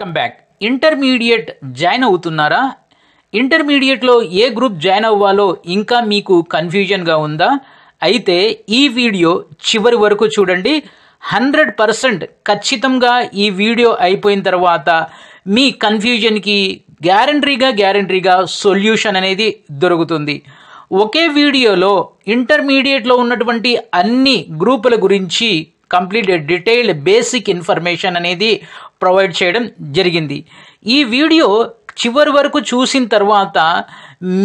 come back intermediate join అవుతున్నారా ఇంటర్మీడియట్లో ఏ group join అవ్వాలో ఇంకా మీకు కన్ఫ్యూజన్గా ఉందా అయితే ఈ వీడియో చివరి వరకు చూడండి హండ్రెడ్ పర్సెంట్ ఖచ్చితంగా ఈ వీడియో అయిపోయిన తర్వాత మీ కన్ఫ్యూజన్కి గ్యారంటీగా గ్యారంటీగా సొల్యూషన్ అనేది దొరుకుతుంది ఒకే వీడియోలో ఇంటర్మీడియట్లో ఉన్నటువంటి అన్ని గ్రూపుల గురించి కంప్లీట్ డీటెయిల్డ్ బేసిక్ ఇన్ఫర్మేషన్ అనేది ప్రొవైడ్ చేయడం జరిగింది ఈ వీడియో చివరి వరకు చూసిన తర్వాత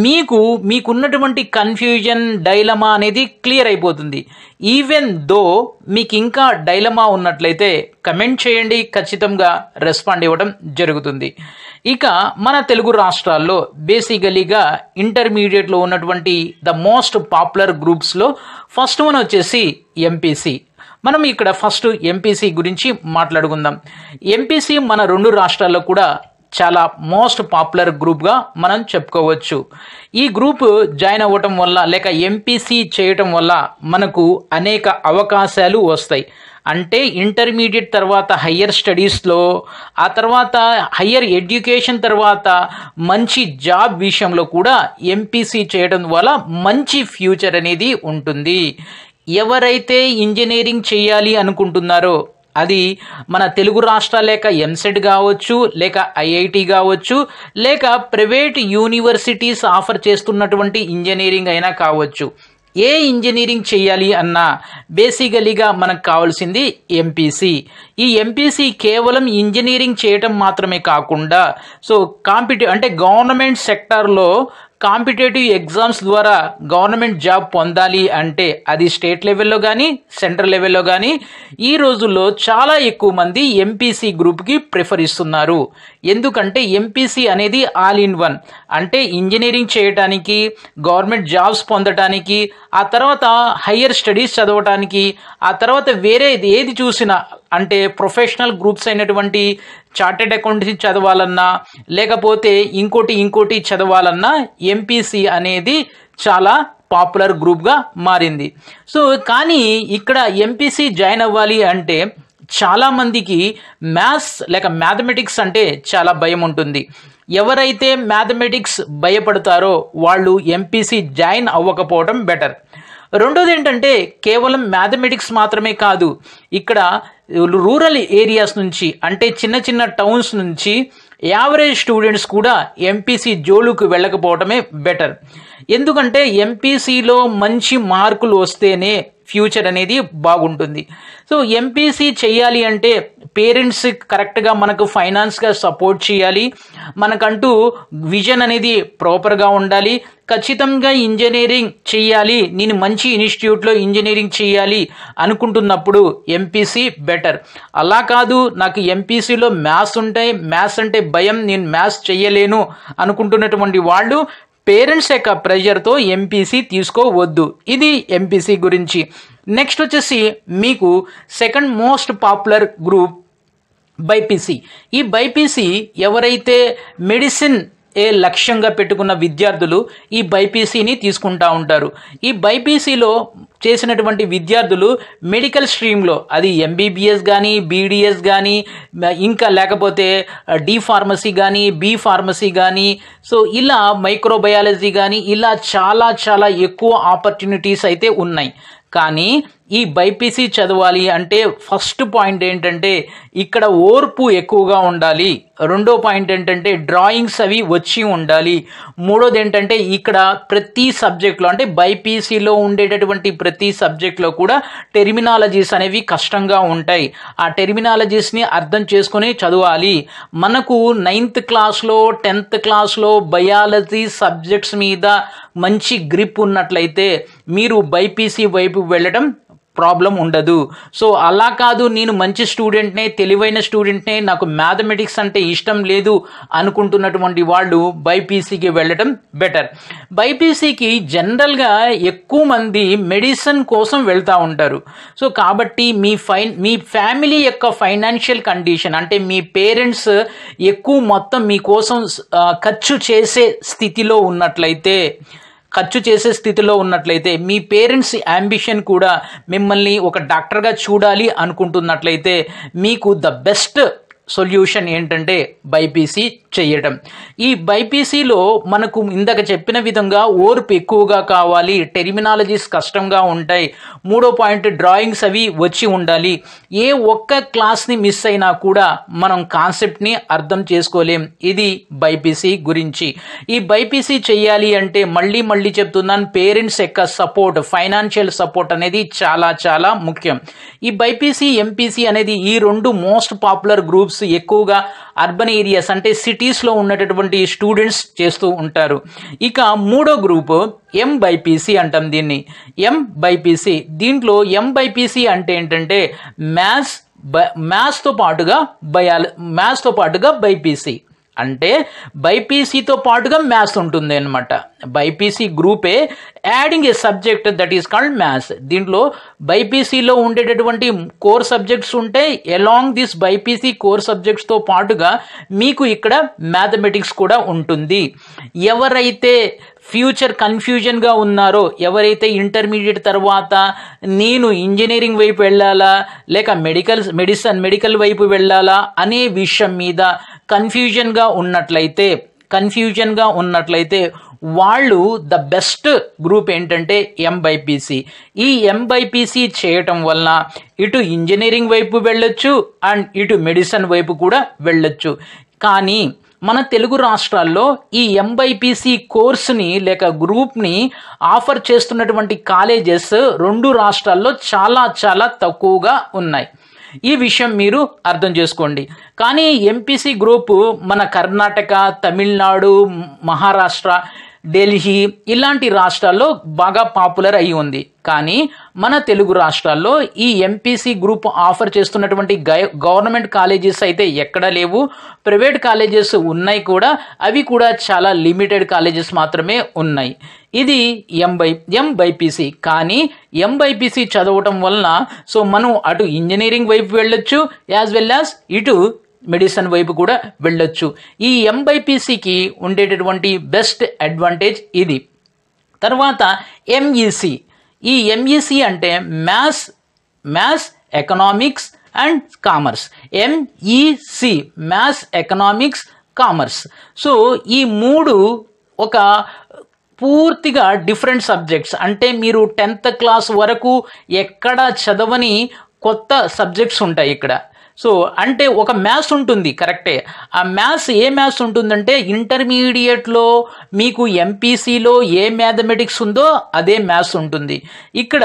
మీకు మీకున్నటువంటి కన్ఫ్యూజన్ డైలమా అనేది క్లియర్ అయిపోతుంది ఈవెన్ దో మీకు ఇంకా డైలమా ఉన్నట్లయితే కమెంట్ చేయండి ఖచ్చితంగా రెస్పాండ్ ఇవ్వడం జరుగుతుంది ఇక మన తెలుగు రాష్ట్రాల్లో బేసికలీగా ఇంటర్మీడియట్లో ఉన్నటువంటి ద మోస్ట్ పాపులర్ గ్రూప్స్లో ఫస్ట్ వన్ వచ్చేసి ఎంపీసీ మనం ఇక్కడ ఫస్ట్ ఎంపీసీ గురించి మాట్లాడుకుందాం ఎంపీసీ మన రెండు రాష్ట్రాల్లో కూడా చాలా మోస్ట్ పాపులర్ గ్రూప్గా మనం చెప్పుకోవచ్చు ఈ గ్రూప్ జాయిన్ అవ్వటం వల్ల లేక ఎంపీసీ చేయటం వల్ల మనకు అనేక అవకాశాలు వస్తాయి అంటే ఇంటర్మీడియట్ తర్వాత హయ్యర్ స్టడీస్లో ఆ తర్వాత హయ్యర్ ఎడ్యుకేషన్ తర్వాత మంచి జాబ్ విషయంలో కూడా ఎంపీసీ చేయడం వల్ల మంచి ఫ్యూచర్ అనేది ఉంటుంది ఎవరైతే ఇంజనీరింగ్ చేయాలి అనుకుంటున్నారో అది మన తెలుగు రాష్ట్ర లేక ఎంసెట్ కావచ్చు లేక ఐఐటి కావచ్చు లేక ప్రైవేట్ యూనివర్సిటీస్ ఆఫర్ చేస్తున్నటువంటి ఇంజనీరింగ్ అయినా కావచ్చు ఏ ఇంజనీరింగ్ చేయాలి అన్నా బేసికలీగా మనకు కావాల్సింది ఎంపీసీ ఈ ఎంపీసీ కేవలం ఇంజనీరింగ్ చేయటం మాత్రమే కాకుండా సో కాంపిటి అంటే గవర్నమెంట్ సెక్టార్లో కాంపిటేటివ్ ఎగ్జామ్స్ ద్వారా గవర్నమెంట్ జాబ్ పొందాలి అంటే అది స్టేట్ లెవెల్లో కానీ సెంట్రల్ లెవెల్లో కానీ ఈ రోజుల్లో చాలా ఎక్కువ మంది ఎంపీసీ గ్రూప్కి ప్రిఫర్ ఇస్తున్నారు ఎందుకంటే ఎంపీసీ అనేది ఆల్ ఇన్ వన్ అంటే ఇంజనీరింగ్ చేయటానికి గవర్నమెంట్ జాబ్స్ పొందటానికి ఆ తర్వాత హయ్యర్ స్టడీస్ చదవటానికి ఆ తర్వాత వేరే ఏది చూసినా అంటే ప్రొఫెషనల్ గ్రూప్స్ అయినటువంటి చార్టెడ్ అకౌంటెన్సీ చదవాలన్నా లేకపోతే ఇంకోటి ఇంకోటి చదవాలన్నా ఎంపీసీ అనేది చాలా పాపులర్ గ్రూప్గా మారింది సో కానీ ఇక్కడ ఎంపీసీ జాయిన్ అవ్వాలి అంటే చాలామందికి మ్యాథ్స్ లేక మ్యాథమెటిక్స్ అంటే చాలా భయం ఉంటుంది ఎవరైతే మ్యాథమెటిక్స్ భయపడతారో వాళ్ళు ఎంపీసీ జాయిన్ అవ్వకపోవడం బెటర్ రెండోది ఏంటంటే కేవలం మ్యాథమెటిక్స్ మాత్రమే కాదు ఇక్కడ రూరల్ ఏరియాస్ నుంచి అంటే చిన్న చిన్న టౌన్స్ నుంచి యావరేజ్ స్టూడెంట్స్ కూడా ఎంపీసీ జోలుకు వెళ్ళకపోవడమే బెటర్ ఎందుకంటే ఎంపీసీలో మంచి మార్కులు వస్తేనే ఫ్యూచర్ అనేది బాగుంటుంది సో ఎంపీసీ చేయాలి అంటే పేరెంట్స్ కరెక్ట్గా మనకు ఫైనాన్స్గా సపోర్ట్ చేయాలి మనకంటూ విజన్ అనేది ప్రాపర్గా ఉండాలి ఖచ్చితంగా ఇంజనీరింగ్ చేయాలి నేను మంచి ఇన్స్టిట్యూట్లో ఇంజనీరింగ్ చేయాలి అనుకుంటున్నప్పుడు ఎంపీసీ బెటర్ అలా కాదు నాకు ఎంపీసీలో మ్యాథ్స్ ఉంటాయి మ్యాథ్స్ అంటే భయం నేను మ్యాథ్స్ చేయలేను అనుకుంటున్నటువంటి వాళ్ళు పేరెంట్స్ యొక్క ప్రెషర్తో ఎంపీసీ తీసుకోవద్దు ఇది ఎంపీసీ గురించి నెక్స్ట్ వచ్చేసి మీకు second most popular group BiPC ఈ బైపీసీ ఎవరైతే మెడిసిన్ ఏ లక్ష్యంగా పెట్టుకున్న విద్యార్థులు ఈ బైపీసీని తీసుకుంటా ఉంటారు ఈ బైపీసీలో చేసినటువంటి విద్యార్థులు మెడికల్ స్ట్రీమ్లో అది ఎంబీబీఎస్ కానీ బీడీఎస్ కానీ ఇంకా లేకపోతే డి ఫార్మసీ కానీ బి ఫార్మసీ కానీ సో ఇలా మైక్రోబయాలజీ కానీ ఇలా చాలా చాలా ఎక్కువ ఆపర్చునిటీస్ అయితే ఉన్నాయి కానీ ఈ బైపీసీ చదవాలి అంటే ఫస్ట్ పాయింట్ ఏంటంటే ఇక్కడ ఓర్పు ఎక్కువగా ఉండాలి రెండో పాయింట్ ఏంటంటే డ్రాయింగ్స్ అవి వచ్చి ఉండాలి మూడోది ఏంటంటే ఇక్కడ ప్రతి సబ్జెక్ట్లో అంటే బైపీసీలో ఉండేటటువంటి ప్రతి సబ్జెక్ట్లో కూడా టెర్మినాలజీస్ అనేవి కష్టంగా ఉంటాయి ఆ టెర్మినాలజీస్ని అర్థం చేసుకుని చదవాలి మనకు నైన్త్ క్లాస్లో టెన్త్ క్లాస్లో బయాలజీ సబ్జెక్ట్స్ మీద మంచి గ్రిప్ ఉన్నట్లయితే మీరు బైపీసీ వైపు వెళ్ళడం ప్రాబ్లం ఉండదు సో అలా కాదు నేను మంచి స్టూడెంట్నే తెలివైన స్టూడెంట్నే నాకు మ్యాథమెటిక్స్ అంటే ఇష్టం లేదు అనుకుంటున్నటువంటి వాళ్ళు బైపీసీకి వెళ్ళటం బెటర్ బైపీసీకి జనరల్గా ఎక్కువ మంది మెడిసిన్ కోసం వెళ్తూ ఉంటారు సో కాబట్టి మీ ఫైన్ మీ ఫ్యామిలీ యొక్క ఫైనాన్షియల్ కండిషన్ అంటే మీ పేరెంట్స్ ఎక్కువ మొత్తం మీకోసం ఖర్చు చేసే స్థితిలో ఉన్నట్లయితే ఖర్చు చేసే స్థితిలో ఉన్నట్లయితే మీ పేరెంట్స్ అంబిషన్ కూడా మిమ్మల్ని ఒక డాక్టర్గా చూడాలి అనుకుంటున్నట్లయితే మీకు ద బెస్ట్ సొల్యూషన్ ఏంటంటే బైపీసీ చేయడం ఈ బైపీసీలో మనకు ఇందాక చెప్పిన విధంగా ఓర్పు ఎక్కువగా కావాలి టెర్మినాలజీస్ కష్టంగా ఉంటాయి మూడో పాయింట్ డ్రాయింగ్స్ అవి వచ్చి ఉండాలి ఏ ఒక్క క్లాస్ని మిస్ అయినా కూడా మనం కాన్సెప్ట్ని అర్థం చేసుకోలేం ఇది బైపీసీ గురించి ఈ బైపీసీ చేయాలి అంటే మళ్ళీ మళ్ళీ చెప్తున్నాను పేరెంట్స్ యొక్క సపోర్ట్ ఫైనాన్షియల్ సపోర్ట్ అనేది చాలా చాలా ముఖ్యం ఈ బైపీసీ ఎంపీసీ అనేది ఈ రెండు మోస్ట్ పాపులర్ గ్రూప్స్ ఎక్కువగా అర్బన్ ఏరియాస్ అంటే సిటీ సిటీస్లో ఉన్నటువంటి స్టూడెంట్స్ చేస్తూ ఉంటారు ఇక మూడో గ్రూపు ఎం బైపీసీ అంటాం దీన్ని ఎం బైపీసీ దీంట్లో ఎం బైపీసీ అంటే ఏంటంటే మ్యాథ్స్ బ మ్యాథ్స్తో పాటుగా బయాల మ్యాథ్స్తో పాటుగా బైపీసీ అంటే బైపీసీతో పాటుగా మ్యాథ్స్ ఉంటుంది అనమాట బైపీసీ గ్రూపే adding a subject that is called maths దీంట్లో బైపీసీలో ఉండేటటువంటి కోర్ సబ్జెక్ట్స్ ఉంటే ఎలాంగ్ దిస్ బైపీసీ కోర్ సబ్జెక్ట్స్తో పాటుగా మీకు ఇక్కడ మ్యాథమెటిక్స్ కూడా ఉంటుంది ఎవరైతే ఫ్యూచర్ కన్ఫ్యూజన్గా ఉన్నారో ఎవరైతే ఇంటర్మీడియట్ తర్వాత నేను ఇంజనీరింగ్ వైపు వెళ్ళాలా లేక మెడికల్ మెడిసిన్ మెడికల్ వైపు వెళ్ళాలా అనే విషయం మీద కన్ఫ్యూజన్గా ఉన్నట్లయితే కన్ఫ్యూజన్గా ఉన్నట్లయితే వాళ్ళు ద బెస్ట్ గ్రూప్ ఏంటంటే ఎంబైపీసీ ఈ ఎంబైపీసీ చేయటం వలన ఇటు ఇంజనీరింగ్ వైపు వెళ్ళొచ్చు అండ్ ఇటు మెడిసిన్ వైపు కూడా వెళ్ళొచ్చు కానీ మన తెలుగు రాష్ట్రాల్లో ఈ ఎంబైపీసీ కోర్సుని లేక గ్రూప్ని ఆఫర్ చేస్తున్నటువంటి కాలేజెస్ రెండు రాష్ట్రాల్లో చాలా చాలా తక్కువగా ఉన్నాయి ఈ విషయం మీరు అర్థం చేసుకోండి కానీ ఎంపీసీ గ్రూపు మన కర్ణాటక తమిళనాడు మహారాష్ట్ర ఢిల్లీ ఇలాంటి రాష్ట్రాల్లో బాగా పాపులర్ అయి ఉంది కానీ మన తెలుగు రాష్ట్రాల్లో ఈ ఎంపీసీ గ్రూప్ ఆఫర్ చేస్తున్నటువంటి గవర్నమెంట్ కాలేజెస్ అయితే ఎక్కడా లేవు ప్రైవేట్ కాలేజెస్ ఉన్నాయి కూడా అవి కూడా చాలా లిమిటెడ్ కాలేజెస్ మాత్రమే ఉన్నాయి ఇది ఎంబై ఎంబైపీసీ కానీ ఎంబైపీసీ చదవటం వలన సో మనం అటు ఇంజనీరింగ్ వైపు వెళ్ళొచ్చు యాజ్ వెల్ యాజ్ ఇటు మెడిసిన్ వైపు కూడా వెళ్ళొచ్చు ఈ ఎంబైపీసీకి ఉండేటటువంటి బెస్ట్ అడ్వాంటేజ్ ఇది తర్వాత ఎంఈసి e ఈ ఎంఈసి e అంటే maths maths economics and commerce MEC e maths economics commerce so ఈ మూడు ఒక పూర్తిగా డిఫరెంట్ సబ్జెక్ట్స్ అంటే మీరు టెన్త్ క్లాస్ వరకు ఎక్కడ చదవని కొత్త సబ్జెక్ట్స్ ఉంటాయి ఇక్కడ సో అంటే ఒక మ్యాథ్స్ ఉంటుంది కరెక్టే ఆ మ్యాథ్స్ ఏ మ్యాథ్స్ ఉంటుందంటే ఇంటర్మీడియట్లో మీకు ఎంపీసీలో ఏ మ్యాథమెటిక్స్ ఉందో అదే మ్యాథ్స్ ఉంటుంది ఇక్కడ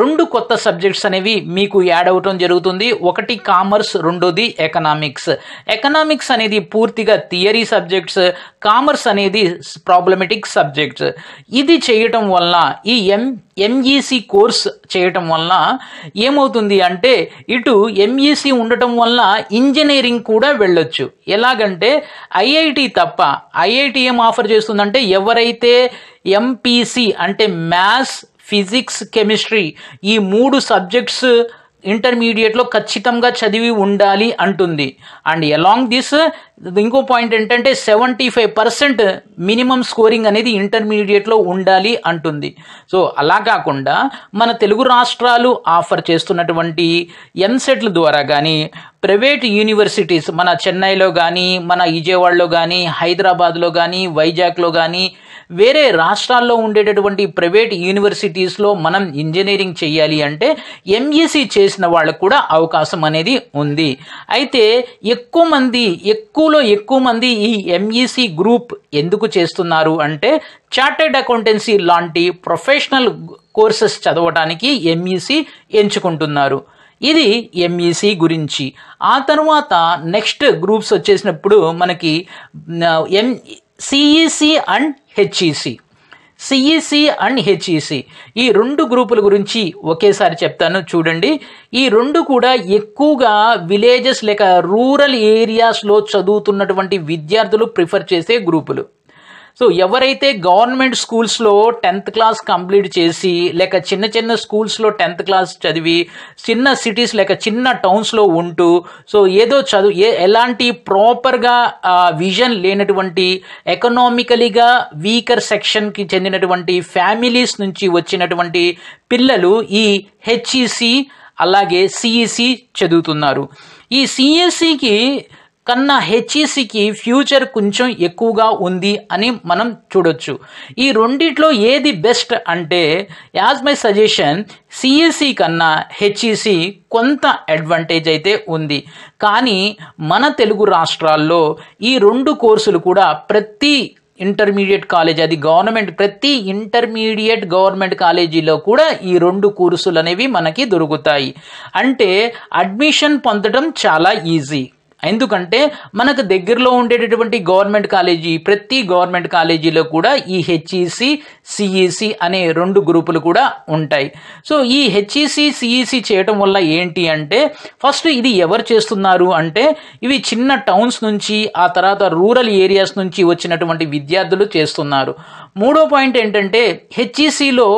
రెండు కొత్త సబ్జెక్ట్స్ అనేవి మీకు యాడ్ అవటం జరుగుతుంది ఒకటి కామర్స్ రెండోది ఎకనామిక్స్ ఎకనామిక్స్ అనేది పూర్తిగా థియరీ సబ్జెక్ట్స్ కామర్స్ అనేది ప్రాబ్లమెటిక్ సబ్జెక్ట్స్ ఇది చేయటం వల్ల ఈ ఎం ఎంఈసి కోర్స్ చేయటం వల్ల ఏమవుతుంది అంటే ఇటు ఎంఈసి e ఉండటం ఉండటం వల్ల ఇంజనీరింగ్ కూడా వెళ్ళొచ్చు ఎలాగంటే ఐఐటి తప్ప ఐఐటి ఏం ఆఫర్ చేస్తుందంటే ఎవరైతే ఎంపీసీ అంటే మ్యాథ్స్ ఫిజిక్స్ కెమిస్ట్రీ ఈ మూడు సబ్జెక్ట్స్ ఇంటర్మీడియట్లో ఖచ్చితంగా చదివి ఉండాలి అంటుంది అండ్ ఎలాంగ్ దిస్ ఇంకో పాయింట్ ఏంటంటే seventy five percent minimum scoring అనేది ఇంటర్మీడియట్లో ఉండాలి అంటుంది సో అలా కాకుండా మన తెలుగు రాష్ట్రాలు ఆఫర్ చేస్తున్నటువంటి ఎంసెట్ల ద్వారా కానీ ప్రైవేట్ యూనివర్సిటీస్ మన చెన్నైలో కానీ మన విజయవాడలో కానీ హైదరాబాద్లో కానీ వైజాగ్లో కానీ వేరే రాష్ట్రాల్లో ఉండేటటువంటి ప్రైవేట్ యూనివర్సిటీస్లో మనం ఇంజనీరింగ్ చేయాలి అంటే ఎంఈసీ e చేసిన వాళ్ళకు కూడా అవకాశం అనేది ఉంది అయితే ఎక్కువ మంది ఎక్కువలో ఎక్కువ మంది ఈ ఎంఈసీ గ్రూప్ e ఎందుకు చేస్తున్నారు అంటే చార్టెడ్ అకౌంటెన్సీ లాంటి ప్రొఫెషనల్ కోర్సెస్ చదవడానికి ఎంఈసీ ఎంచుకుంటున్నారు ఇది ఎంఈసీ e గురించి ఆ తర్వాత నెక్స్ట్ గ్రూప్స్ వచ్చేసినప్పుడు మనకి ఎం CEC and HEC CEC and HEC ఈ రెండు గ్రూపుల గురించి ఒకేసారి చెప్తాను చూడండి ఈ రెండు కూడా ఎక్కువగా విలేజెస్ లేక రూరల్ ఏరియాస్లో చదువుతున్నటువంటి విద్యార్థులు ప్రిఫర్ చేసే గ్రూపులు సో ఎవరైతే గవర్నమెంట్ స్కూల్స్లో టెన్త్ క్లాస్ కంప్లీట్ చేసి లేక చిన్న చిన్న స్కూల్స్లో టెన్త్ క్లాస్ చదివి చిన్న సిటీస్ లేక చిన్న టౌన్స్లో ఉంటూ సో ఏదో చదువు ఏ ఎలాంటి ప్రాపర్గా విజన్ లేనటువంటి ఎకనామికలీగా వీకర్ సెక్షన్కి చెందినటువంటి ఫ్యామిలీస్ నుంచి వచ్చినటువంటి పిల్లలు ఈ హెచ్ఈసి అలాగే సిఈసి చదువుతున్నారు ఈ సిఎస్సికి కన్నా హెచ్ఈసికి ఫ్యూచర్ కొంచెం ఎక్కువగా ఉంది అని మనం చూడొచ్చు ఈ రెండిట్లో ఏది బెస్ట్ అంటే యాజ్ మై సజెషన్ సిఎస్సి కన్నా హెచ్ఈసి కొంత అడ్వాంటేజ్ అయితే ఉంది కానీ మన తెలుగు రాష్ట్రాల్లో ఈ రెండు కోర్సులు కూడా ప్రతి ఇంటర్మీడియట్ కాలేజ్ అది గవర్నమెంట్ ప్రతి ఇంటర్మీడియట్ గవర్నమెంట్ కాలేజీలో కూడా ఈ రెండు కోర్సులు అనేవి మనకి దొరుకుతాయి అంటే అడ్మిషన్ పొందడం చాలా ఈజీ ఎందుకంటే మనకు దగ్గరలో ఉండేటటువంటి గవర్నమెంట్ కాలేజీ ప్రతి గవర్నమెంట్ కాలేజీలో కూడా ఈ హెచ్ఈసి సిఈసి అనే రెండు గ్రూపులు కూడా ఉంటాయి సో ఈ హెచ్ఈసి సిఈసి చేయటం వల్ల ఏంటి అంటే ఫస్ట్ ఇది ఎవరు చేస్తున్నారు అంటే ఇవి చిన్న టౌన్స్ నుంచి ఆ తర్వాత రూరల్ ఏరియాస్ నుంచి వచ్చినటువంటి విద్యార్థులు చేస్తున్నారు మూడో పాయింట్ ఏంటంటే హెచ్ఈసిలో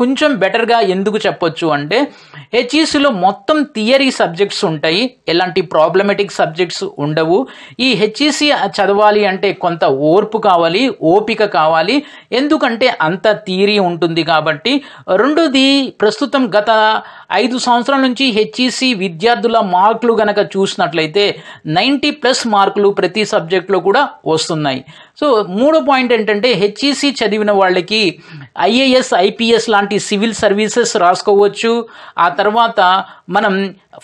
కొంచెం బెటర్గా ఎందుకు చెప్పొచ్చు అంటే హెచ్ఈసిలో మొత్తం థియరీ సబ్జెక్ట్స్ ఉంటాయి ఎలాంటి ప్రాబ్లమెటిక్ సబ్జెక్ట్స్ ఉండవు ఈ హెచ్ఈసి చదవాలి అంటే కొంత ఓర్పు కావాలి ఓపిక కావాలి ఎందుకంటే అంత థియరీ ఉంటుంది కాబట్టి రెండోది ప్రస్తుతం గత ఐదు సంవత్సరాల నుంచి హెచ్ఈసి e విద్యార్థుల మార్కులు గనక చూసినట్లయితే నైంటీ ప్లస్ మార్కులు ప్రతి సబ్జెక్ట్లో కూడా వస్తున్నాయి సో మూడో పాయింట్ ఏంటంటే హెచ్ఈసి e చదివిన వాళ్ళకి ఐఏఎస్ ఐపీఎస్ లాంటి సివిల్ సర్వీసెస్ రాసుకోవచ్చు ఆ తర్వాత మనం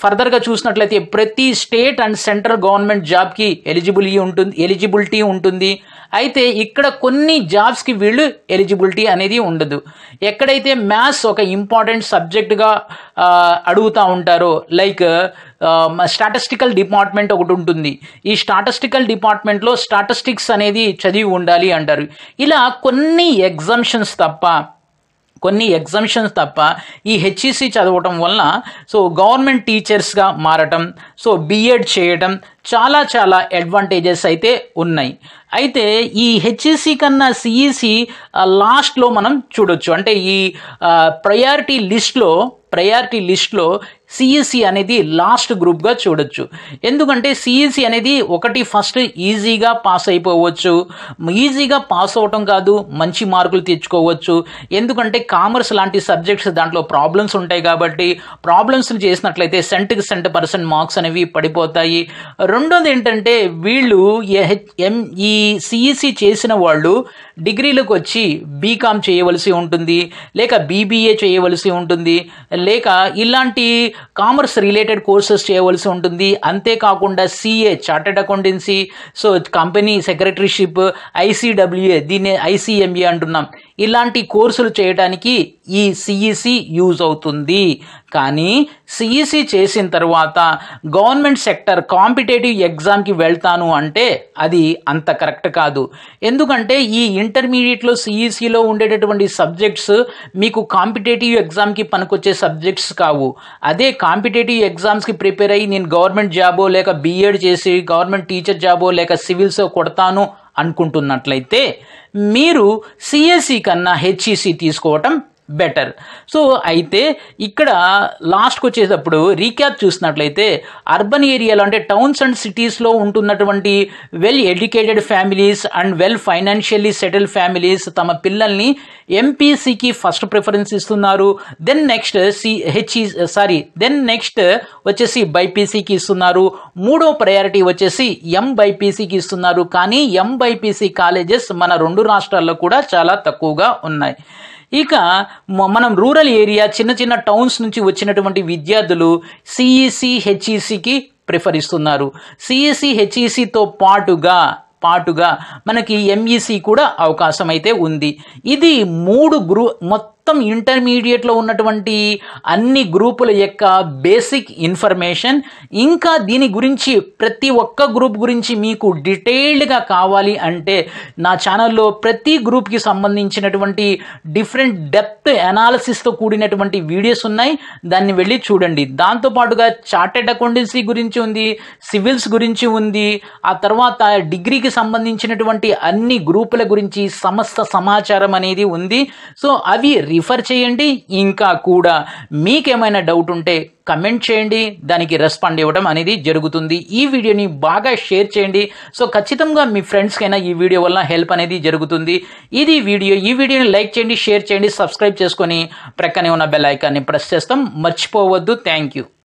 ఫర్దర్గా చూసినట్లయితే ప్రతి స్టేట్ అండ్ సెంట్రల్ గవర్నమెంట్ జాబ్కి ఎలిజిబిలిటీ ఉంటుంది ఎలిజిబిలిటీ ఉంటుంది అయితే ఇక్కడ కొన్ని జాబ్స్కి వీళ్ళు ఎలిజిబిలిటీ అనేది ఉండదు ఎక్కడైతే మ్యాథ్స్ ఒక ఇంపార్టెంట్ సబ్జెక్టుగా అడుగుతూ ఉంటారో లైక్ స్టాటిస్టికల్ డిపార్ట్మెంట్ ఒకటి ఉంటుంది ఈ స్టాటిస్టికల్ డిపార్ట్మెంట్లో స్టాటిస్టిక్స్ అనేది చదివి ఉండాలి అంటారు ఇలా కొన్ని ఎగ్జామ్షన్స్ తప్ప కొన్ని ఎగ్జామ్షన్స్ తప్ప ఈ హెచ్ఈసి e చదవటం వలన సో గవర్నమెంట్ టీచర్స్గా మారటం సో బిఎడ్ చేయటం చాలా చాలా అడ్వాంటేజెస్ అయితే ఉన్నాయి అయితే ఈ హెచ్ఈసి e కన్నా సిఈసి లాస్ట్లో e మనం చూడొచ్చు అంటే ఈ ప్రయారిటీ లిస్ట్లో ప్రయారిటీ లిస్ట్లో సిఈసి e అనేది లాస్ట్ గ్రూప్గా చూడొచ్చు ఎందుకంటే సిఈసి e అనేది ఒకటి ఫస్ట్ ఈజీగా పాస్ అయిపోవచ్చు ఈజీగా పాస్ అవటం కాదు మంచి మార్కులు తెచ్చుకోవచ్చు ఎందుకంటే కామర్స్ లాంటి సబ్జెక్ట్స్ దాంట్లో ప్రాబ్లమ్స్ ఉంటాయి కాబట్టి ప్రాబ్లమ్స్ని చేసినట్లయితే సెంట్కి సెంట్ పర్సెంట్ మార్క్స్ అనేవి పడిపోతాయి రెండోది ఏంటంటే వీళ్ళు ఎం ఈ సిఈసి చేసిన వాళ్ళు డిగ్రీలకు వచ్చి బీకామ్ చేయవలసి ఉంటుంది లేక బీబీఏ చేయవలసి ఉంటుంది లేక ఇలాంటి కామర్స్ రిలేటెడ్ కోర్సెస్ చేయవలసి ఉంటుంది అంతేకాకుండా CA chartered accountancy so company secretaryship ICWA దీన్ని ఐసీఎంఏ అంటున్నాం ఇలాంటి కోర్సులు చేయడానికి ఈ సిఈసి యూజ్ e అవుతుంది కానీ సిఈసి e చేసిన తర్వాత గవర్నమెంట్ సెక్టర్ కాంపిటేటివ్ ఎగ్జామ్కి వెళ్తాను అంటే అది అంత కరెక్ట్ కాదు ఎందుకంటే ఈ ఇంటర్మీడియట్లో సిఈసిలో e ఉండేటటువంటి సబ్జెక్ట్స్ మీకు కాంపిటేటివ్ ఎగ్జామ్కి పనికొచ్చే సబ్జెక్ట్స్ కావు అదే కాంపిటేటివ్ ఎగ్జామ్స్కి ప్రిపేర్ అయ్యి నేను గవర్నమెంట్ జాబో లేక బీఎడ్ చేసి గవర్నమెంట్ టీచర్ జాబో లేక సివిల్స్ కొడతాను అనుకుంటున్నట్లయితే మీరు సిఎస్సి e కన్నా హెచ్ఈసి e తీసుకోవటం బెటర్ సో అయితే ఇక్కడ లాస్ట్కి వచ్చేటప్పుడు రీక్యాప్ చూసినట్లయితే అర్బన్ ఏరియాలో అంటే టౌన్స్ అండ్ సిటీస్లో ఉంటున్నటువంటి well educated families and well financially settle families తమ పిల్లల్ని ఎంపీసీకి ఫస్ట్ ప్రిఫరెన్స్ ఇస్తున్నారు then next C HE sorry then next వచ్చేసి బైపీసీకి ఇస్తున్నారు మూడో ప్రయారిటీ వచ్చేసి ఎం బైపీసీకి ఇస్తున్నారు కానీ ఎం బైపీసీ కాలేజెస్ మన రెండు రాష్ట్రాల్లో కూడా చాలా తక్కువగా ఉన్నాయి ఇక మనం రూరల్ ఏరియా చిన్న చిన్న టౌన్స్ నుంచి వచ్చినటువంటి విద్యార్థులు సిఈసి హెచ్ఈసికి ప్రిఫర్ ఇస్తున్నారు సిఈసి హెచ్ఈసితో e e పాటుగా పాటుగా మనకి ఎంఈసి e కూడా అవకాశం అయితే ఉంది ఇది మూడు గ్రూ మొత్తం మొత్తం ఇంటర్మీడియట్లో ఉన్నటువంటి అన్ని గ్రూపుల యొక్క బేసిక్ ఇన్ఫర్మేషన్ ఇంకా దీని గురించి ప్రతి ఒక్క గ్రూప్ గురించి మీకు డీటెయిల్డ్గా కావాలి అంటే నా ఛానల్లో ప్రతి గ్రూప్కి సంబంధించినటువంటి డిఫరెంట్ డెప్త్ అనాలసిస్తో కూడినటువంటి వీడియోస్ ఉన్నాయి దాన్ని వెళ్ళి చూడండి దాంతోపాటుగా చార్టెడ్ అకౌంటెన్సీ గురించి ఉంది సివిల్స్ గురించి ఉంది ఆ తర్వాత డిగ్రీకి సంబంధించినటువంటి అన్ని గ్రూపుల గురించి సమస్త సమాచారం అనేది ఉంది సో అవి రిఫర్ చేయండి ఇంకా కూడా మీకేమైనా డౌట్ ఉంటే కమెంట్ చేయండి దానికి రెస్పాండ్ ఇవ్వడం అనేది జరుగుతుంది ఈ వీడియోని బాగా షేర్ చేయండి సో ఖచ్చితంగా మీ ఫ్రెండ్స్కైనా ఈ వీడియో వల్ల హెల్ప్ అనేది జరుగుతుంది ఇది వీడియో ఈ వీడియోని లైక్ చేయండి షేర్ చేయండి సబ్స్క్రైబ్ చేసుకొని ప్రక్కనే ఉన్న బెల్ ఐకాన్ని ప్రెస్ చేస్తాం మర్చిపోవద్దు థ్యాంక్ యూ